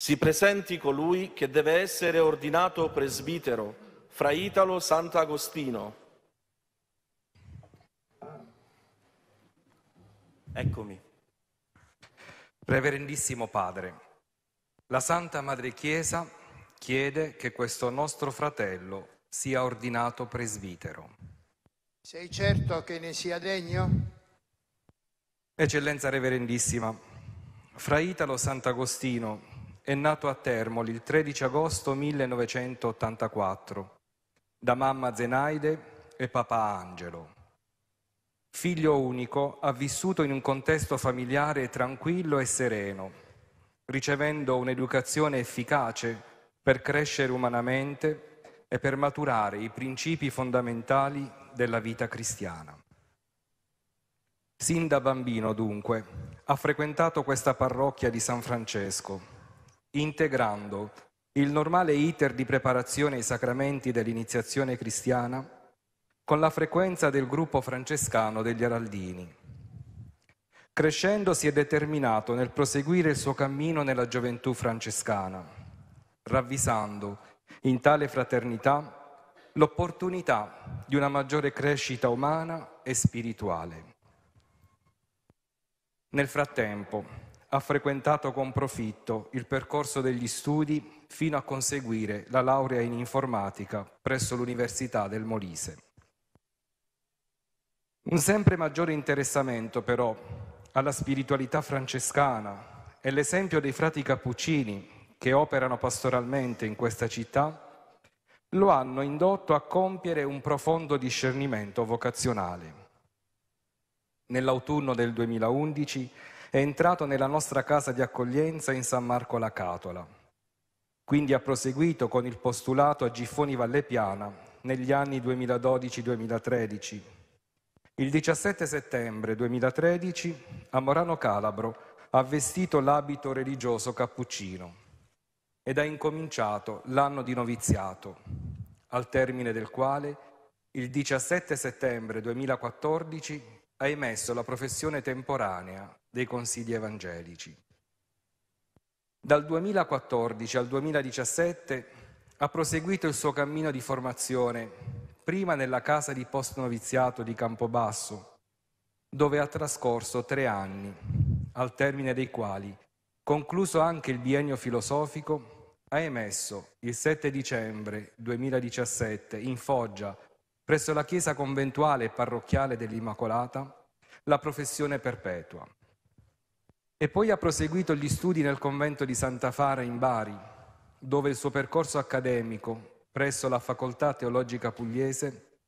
Si presenti colui che deve essere ordinato presbitero fra Italo Sant'Agostino. Eccomi. Reverendissimo Padre, la Santa Madre Chiesa chiede che questo nostro fratello sia ordinato presbitero. Sei certo che ne sia degno? Eccellenza Reverendissima, fra Italo Sant'Agostino è nato a Termoli il 13 agosto 1984 da mamma Zenaide e papà Angelo. Figlio unico, ha vissuto in un contesto familiare tranquillo e sereno, ricevendo un'educazione efficace per crescere umanamente e per maturare i principi fondamentali della vita cristiana. Sin da bambino, dunque, ha frequentato questa parrocchia di San Francesco integrando il normale iter di preparazione ai sacramenti dell'iniziazione cristiana con la frequenza del gruppo francescano degli Araldini. Crescendo si è determinato nel proseguire il suo cammino nella gioventù francescana, ravvisando in tale fraternità l'opportunità di una maggiore crescita umana e spirituale. Nel frattempo, ha frequentato con profitto il percorso degli studi fino a conseguire la laurea in informatica presso l'Università del Molise. Un sempre maggiore interessamento però alla spiritualità francescana e l'esempio dei frati cappuccini che operano pastoralmente in questa città lo hanno indotto a compiere un profondo discernimento vocazionale. Nell'autunno del 2011 è entrato nella nostra casa di accoglienza in San Marco la Catola. Quindi ha proseguito con il postulato a Giffoni Vallepiana negli anni 2012-2013. Il 17 settembre 2013 a Morano Calabro ha vestito l'abito religioso cappuccino ed ha incominciato l'anno di noviziato, al termine del quale il 17 settembre 2014 ha emesso la professione temporanea dei consigli evangelici. Dal 2014 al 2017 ha proseguito il suo cammino di formazione, prima nella casa di post-noviziato di Campobasso, dove ha trascorso tre anni, al termine dei quali, concluso anche il biennio filosofico, ha emesso il 7 dicembre 2017 in Foggia, presso la chiesa conventuale e parrocchiale dell'Immacolata, la professione perpetua. E poi ha proseguito gli studi nel convento di Santa Fara in Bari, dove il suo percorso accademico presso la Facoltà Teologica Pugliese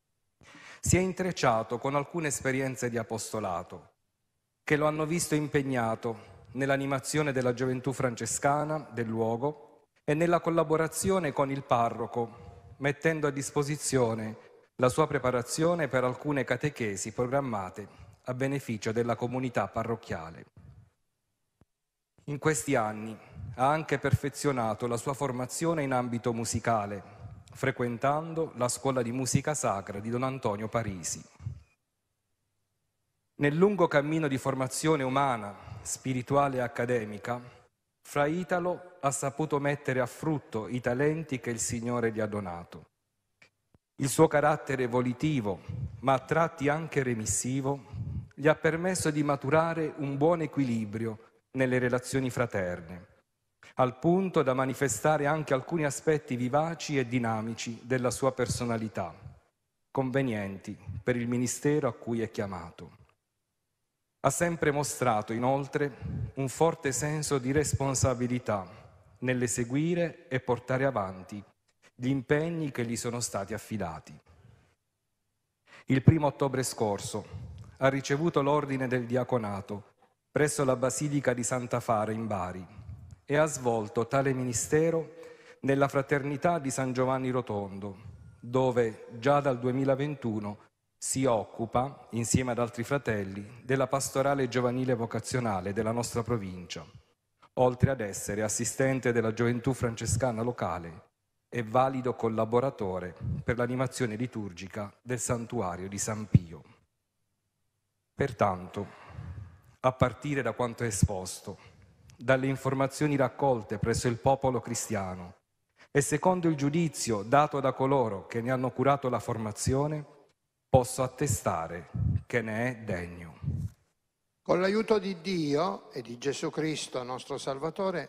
si è intrecciato con alcune esperienze di apostolato che lo hanno visto impegnato nell'animazione della gioventù francescana del luogo e nella collaborazione con il parroco, mettendo a disposizione la sua preparazione per alcune catechesi programmate a beneficio della comunità parrocchiale. In questi anni ha anche perfezionato la sua formazione in ambito musicale, frequentando la scuola di musica sacra di Don Antonio Parisi. Nel lungo cammino di formazione umana, spirituale e accademica, Fra Italo ha saputo mettere a frutto i talenti che il Signore gli ha donato. Il suo carattere volitivo, ma a tratti anche remissivo, gli ha permesso di maturare un buon equilibrio nelle relazioni fraterne, al punto da manifestare anche alcuni aspetti vivaci e dinamici della sua personalità, convenienti per il ministero a cui è chiamato. Ha sempre mostrato inoltre un forte senso di responsabilità nell'eseguire e portare avanti gli impegni che gli sono stati affidati. Il primo ottobre scorso ha ricevuto l'ordine del diaconato presso la Basilica di Santa Fara in Bari e ha svolto tale ministero nella fraternità di San Giovanni Rotondo, dove già dal 2021 si occupa, insieme ad altri fratelli, della pastorale giovanile vocazionale della nostra provincia, oltre ad essere assistente della gioventù francescana locale e valido collaboratore per l'animazione liturgica del santuario di San Pio. Pertanto, a partire da quanto esposto, dalle informazioni raccolte presso il popolo cristiano e secondo il giudizio dato da coloro che ne hanno curato la formazione, posso attestare che ne è degno. Con l'aiuto di Dio e di Gesù Cristo, nostro Salvatore,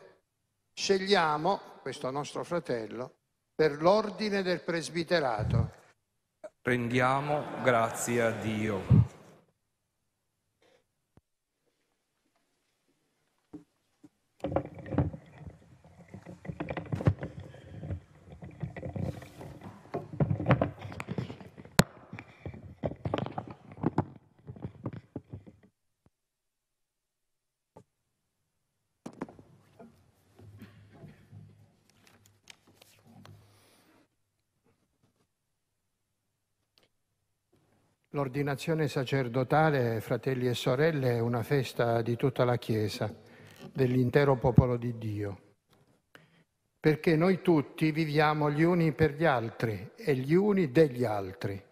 scegliamo questo nostro fratello per l'ordine del presbiterato. Rendiamo grazie a Dio. L'ordinazione sacerdotale, fratelli e sorelle, è una festa di tutta la Chiesa dell'intero popolo di Dio. Perché noi tutti viviamo gli uni per gli altri e gli uni degli altri.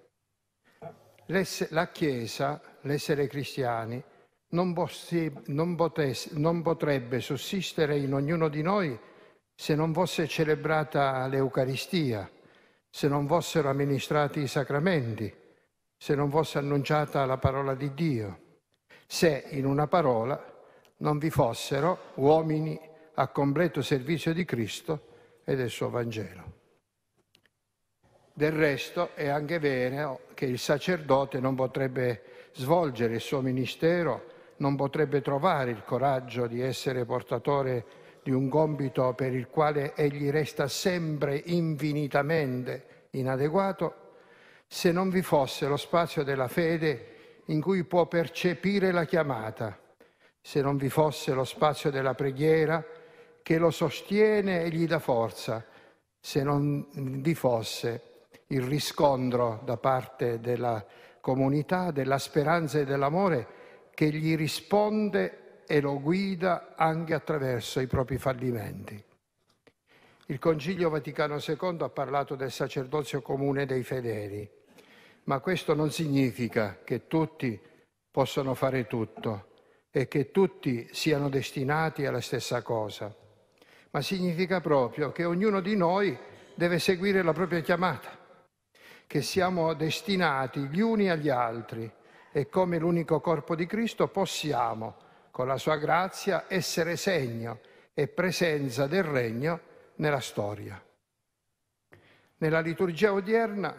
La Chiesa, l'essere cristiani, non, non, potesse, non potrebbe sussistere in ognuno di noi se non fosse celebrata l'Eucaristia, se non fossero amministrati i sacramenti, se non fosse annunciata la parola di Dio, se in una parola non vi fossero uomini a completo servizio di Cristo e del suo Vangelo. Del resto è anche vero che il sacerdote non potrebbe svolgere il suo ministero, non potrebbe trovare il coraggio di essere portatore di un compito per il quale egli resta sempre infinitamente inadeguato, se non vi fosse lo spazio della fede in cui può percepire la chiamata se non vi fosse lo spazio della preghiera che lo sostiene e gli dà forza, se non vi fosse il riscontro da parte della comunità, della speranza e dell'amore che gli risponde e lo guida anche attraverso i propri fallimenti. Il Concilio Vaticano II ha parlato del sacerdozio comune dei fedeli, ma questo non significa che tutti possono fare tutto e che tutti siano destinati alla stessa cosa, ma significa proprio che ognuno di noi deve seguire la propria chiamata, che siamo destinati gli uni agli altri e come l'unico corpo di Cristo possiamo, con la sua grazia, essere segno e presenza del regno nella storia. Nella liturgia odierna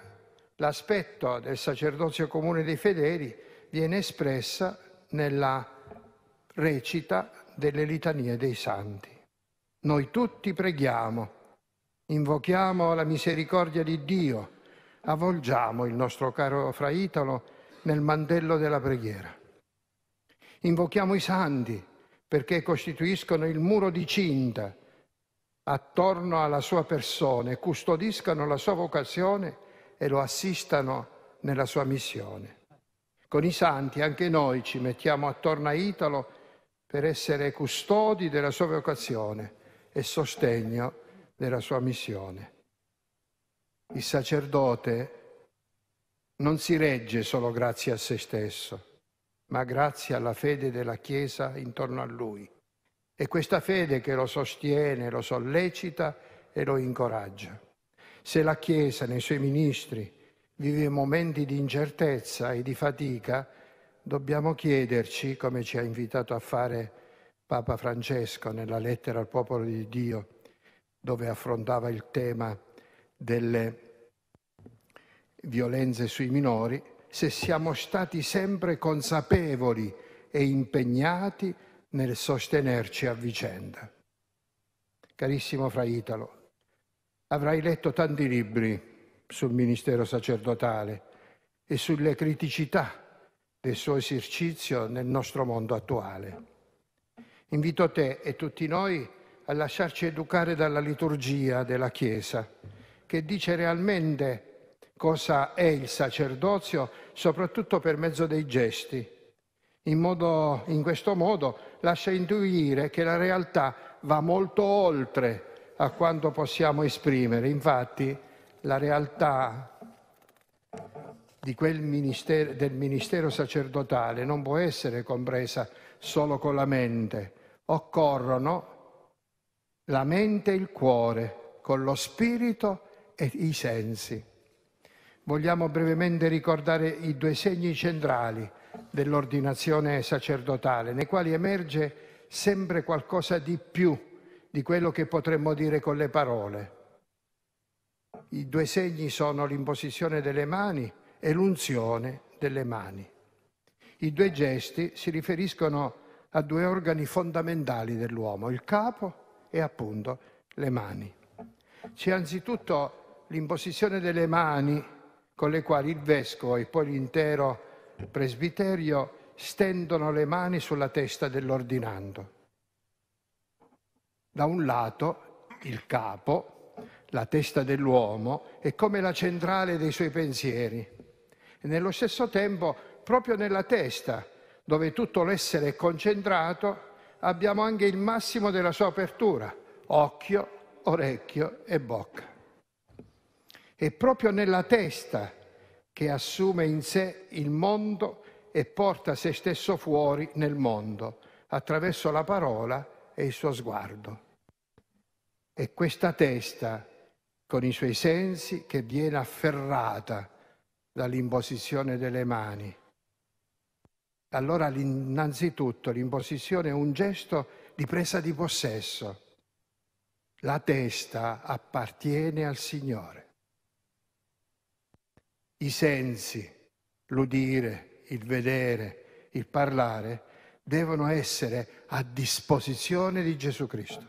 l'aspetto del sacerdozio comune dei fedeli viene espressa nella recita delle litanie dei santi. Noi tutti preghiamo, invochiamo la misericordia di Dio, avvolgiamo il nostro caro Fra Italo nel mantello della preghiera. Invochiamo i santi perché costituiscono il muro di cinta attorno alla sua persona custodiscano la sua vocazione e lo assistano nella sua missione. Con i santi anche noi ci mettiamo attorno a Italo per essere custodi della sua vocazione e sostegno della sua missione. Il sacerdote non si regge solo grazie a se stesso, ma grazie alla fede della Chiesa intorno a lui. È questa fede che lo sostiene, lo sollecita e lo incoraggia. Se la Chiesa nei suoi ministri vive momenti di incertezza e di fatica, dobbiamo chiederci, come ci ha invitato a fare Papa Francesco nella lettera al popolo di Dio, dove affrontava il tema delle violenze sui minori, se siamo stati sempre consapevoli e impegnati nel sostenerci a vicenda. Carissimo Fra Italo, avrai letto tanti libri sul ministero sacerdotale e sulle criticità del suo esercizio nel nostro mondo attuale. Invito te e tutti noi a lasciarci educare dalla liturgia della Chiesa, che dice realmente cosa è il sacerdozio, soprattutto per mezzo dei gesti. In, modo, in questo modo lascia intuire che la realtà va molto oltre a quanto possiamo esprimere. Infatti la realtà del ministero sacerdotale non può essere compresa solo con la mente. Occorrono la mente e il cuore, con lo spirito e i sensi. Vogliamo brevemente ricordare i due segni centrali dell'ordinazione sacerdotale, nei quali emerge sempre qualcosa di più di quello che potremmo dire con le parole. I due segni sono l'imposizione delle mani e l'unzione delle mani. I due gesti si riferiscono a due organi fondamentali dell'uomo, il capo e appunto le mani. C'è anzitutto l'imposizione delle mani con le quali il vescovo e poi l'intero presbiterio stendono le mani sulla testa dell'ordinando. Da un lato il capo, la testa dell'uomo, è come la centrale dei suoi pensieri e nello stesso tempo proprio nella testa, dove tutto l'essere è concentrato, abbiamo anche il massimo della sua apertura, occhio, orecchio e bocca. È proprio nella testa che assume in sé il mondo e porta se stesso fuori nel mondo, attraverso la parola e il suo sguardo. E questa testa, con i suoi sensi, che viene afferrata dall'imposizione delle mani. Allora innanzitutto l'imposizione è un gesto di presa di possesso. La testa appartiene al Signore. I sensi, l'udire, il vedere, il parlare, devono essere a disposizione di Gesù Cristo.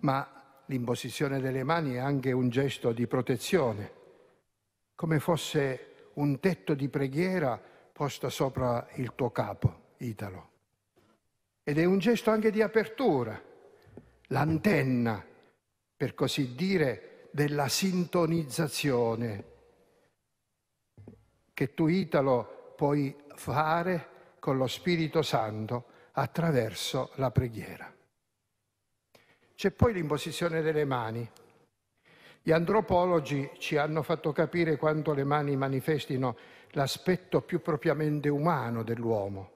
Ma l'imposizione delle mani è anche un gesto di protezione come fosse un tetto di preghiera posta sopra il tuo capo, Italo. Ed è un gesto anche di apertura, l'antenna, per così dire, della sintonizzazione che tu, Italo, puoi fare con lo Spirito Santo attraverso la preghiera. C'è poi l'imposizione delle mani. Gli antropologi ci hanno fatto capire quanto le mani manifestino l'aspetto più propriamente umano dell'uomo.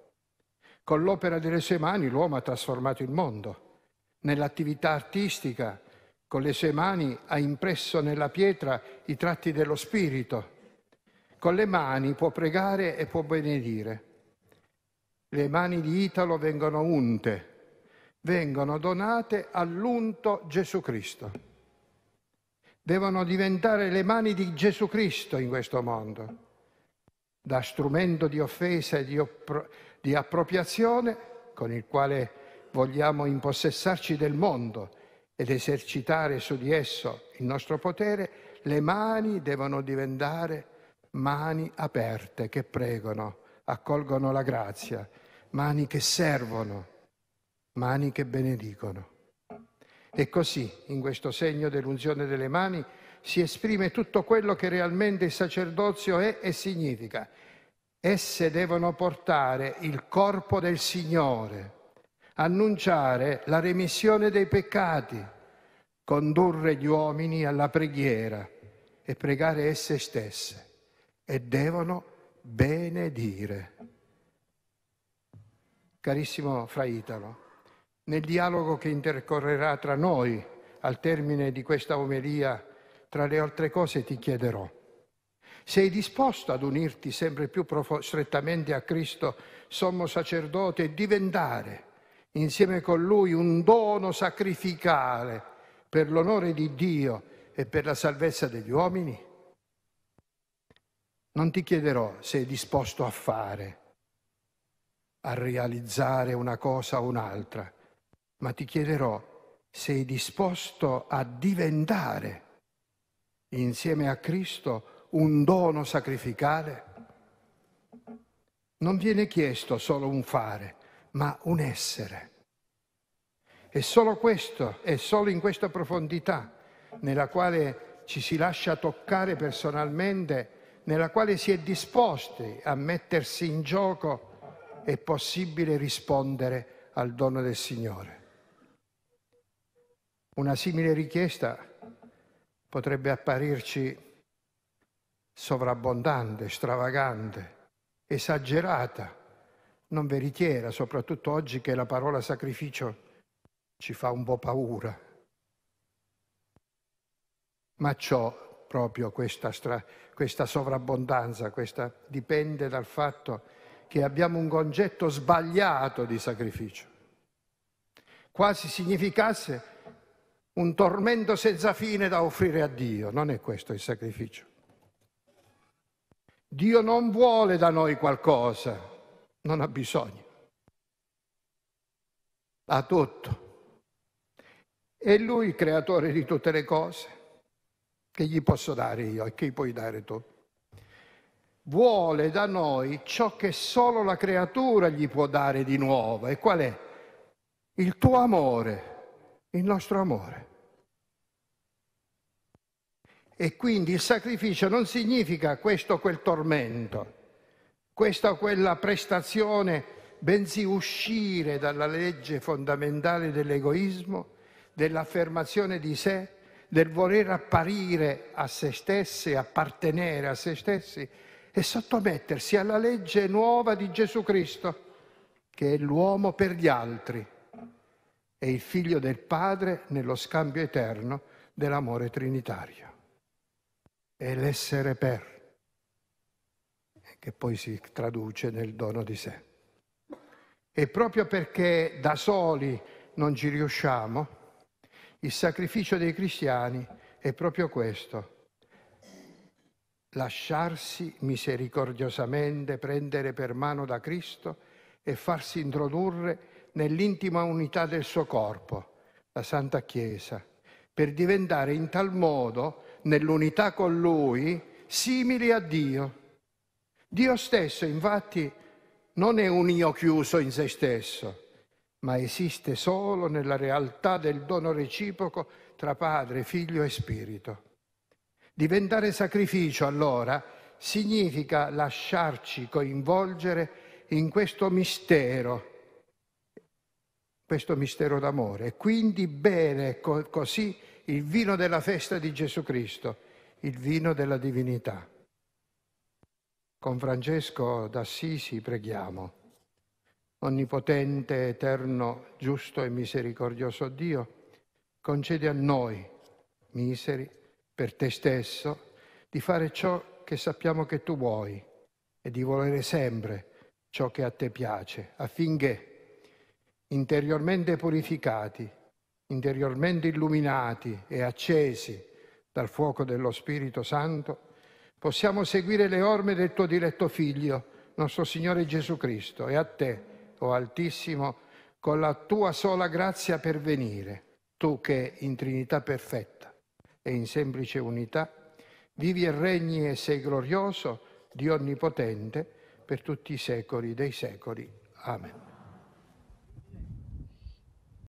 Con l'opera delle sue mani l'uomo ha trasformato il mondo. Nell'attività artistica, con le sue mani ha impresso nella pietra i tratti dello spirito. Con le mani può pregare e può benedire. Le mani di Italo vengono unte, vengono donate all'unto Gesù Cristo devono diventare le mani di Gesù Cristo in questo mondo, da strumento di offesa e di, oppro- di appropriazione con il quale vogliamo impossessarci del mondo ed esercitare su di esso il nostro potere, le mani devono diventare mani aperte che pregano, accolgono la grazia, mani che servono, mani che benedicono. E così, in questo segno dell'unzione delle mani, si esprime tutto quello che realmente il sacerdozio è e significa. Esse devono portare il corpo del Signore, annunciare la remissione dei peccati, condurre gli uomini alla preghiera e pregare esse stesse. E devono benedire. Carissimo Fra Italo, nel dialogo che intercorrerà tra noi al termine di questa omelia, tra le altre cose ti chiederò, sei disposto ad unirti sempre più prof- strettamente a Cristo, sommo sacerdote, e diventare insieme con Lui un dono sacrificale per l'onore di Dio e per la salvezza degli uomini? Non ti chiederò se sei disposto a fare, a realizzare una cosa o un'altra, ma ti chiederò, sei disposto a diventare insieme a Cristo un dono sacrificale? Non viene chiesto solo un fare, ma un essere. E solo questo, è solo in questa profondità nella quale ci si lascia toccare personalmente, nella quale si è disposti a mettersi in gioco, è possibile rispondere al dono del Signore. Una simile richiesta potrebbe apparirci sovrabbondante, stravagante, esagerata, non veritiera, soprattutto oggi che la parola sacrificio ci fa un po' paura. Ma ciò, proprio questa, stra- questa sovrabbondanza, questa dipende dal fatto che abbiamo un concetto sbagliato di sacrificio. Quasi significasse un tormento senza fine da offrire a Dio, non è questo il sacrificio. Dio non vuole da noi qualcosa, non ha bisogno. Ha tutto. È Lui il creatore di tutte le cose che gli posso dare io e che gli puoi dare tu. Vuole da noi ciò che solo la creatura gli può dare di nuovo. E qual è? Il tuo amore il nostro amore. E quindi il sacrificio non significa questo o quel tormento, questa o quella prestazione, bensì uscire dalla legge fondamentale dell'egoismo, dell'affermazione di sé, del voler apparire a se stessi, appartenere a se stessi e sottomettersi alla legge nuova di Gesù Cristo, che è l'uomo per gli altri e il Figlio del Padre nello scambio eterno dell'amore trinitario. È l'essere per, che poi si traduce nel dono di sé. E proprio perché da soli non ci riusciamo, il sacrificio dei cristiani è proprio questo, lasciarsi misericordiosamente prendere per mano da Cristo e farsi introdurre nell'intima unità del suo corpo, la Santa Chiesa, per diventare in tal modo, nell'unità con Lui, simili a Dio. Dio stesso, infatti, non è un io chiuso in se stesso, ma esiste solo nella realtà del dono reciproco tra Padre, Figlio e Spirito. Diventare sacrificio, allora, significa lasciarci coinvolgere in questo mistero questo mistero d'amore. Quindi bene co- così il vino della festa di Gesù Cristo, il vino della divinità. Con Francesco d'Assisi preghiamo. Onnipotente, eterno, giusto e misericordioso Dio, concedi a noi, miseri, per te stesso, di fare ciò che sappiamo che tu vuoi e di volere sempre ciò che a te piace, affinché interiormente purificati, interiormente illuminati e accesi dal fuoco dello Spirito Santo, possiamo seguire le orme del tuo diletto Figlio, nostro Signore Gesù Cristo, e a te, o oh Altissimo, con la tua sola grazia pervenire, tu che in Trinità perfetta e in semplice unità vivi e regni e sei glorioso, di Onnipotente, per tutti i secoli dei secoli. Amen.